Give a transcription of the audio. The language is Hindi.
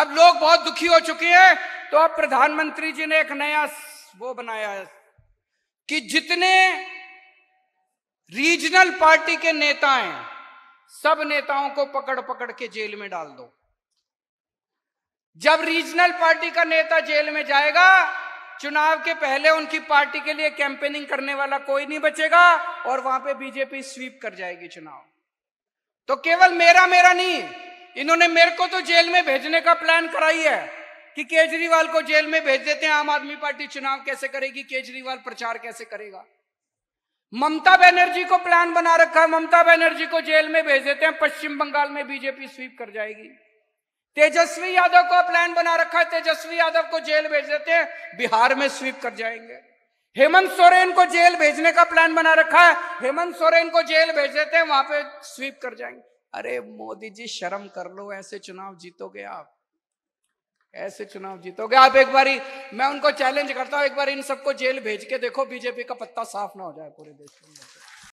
अब लोग बहुत दुखी हो चुके हैं तो अब प्रधानमंत्री जी ने एक नया वो बनाया है कि जितने रीजनल पार्टी के नेता हैं सब नेताओं को पकड़ पकड़ के जेल में डाल दो जब रीजनल पार्टी का नेता जेल में जाएगा चुनाव के पहले उनकी पार्टी के लिए कैंपेनिंग करने वाला कोई नहीं बचेगा और वहां पे बीजेपी स्वीप कर जाएगी चुनाव तो केवल मेरा मेरा नहीं इन्होंने मेरे को तो जेल में भेजने का प्लान कराई है कि केजरीवाल को जेल में भेज देते हैं आम आदमी पार्टी चुनाव कैसे करेगी केजरीवाल प्रचार कैसे करेगा ममता बनर्जी को प्लान बना रखा है ममता बनर्जी को जेल में भेज देते हैं पश्चिम बंगाल में बीजेपी स्वीप कर जाएगी तेजस्वी यादव को प्लान बना रखा है तेजस्वी यादव को जेल भेज देते हैं बिहार में स्वीप कर जाएंगे हेमंत सोरेन को जेल भेजने का प्लान बना रखा है हेमंत सोरेन को जेल भेज देते हैं वहां पे स्वीप कर जाएंगे अरे मोदी जी शर्म कर लो ऐसे चुनाव जीतोगे आप ऐसे चुनाव जीतोगे आप एक बार मैं उनको चैलेंज करता हूं एक बार इन सबको जेल भेज के देखो बीजेपी का पत्ता साफ ना हो जाए पूरे देश में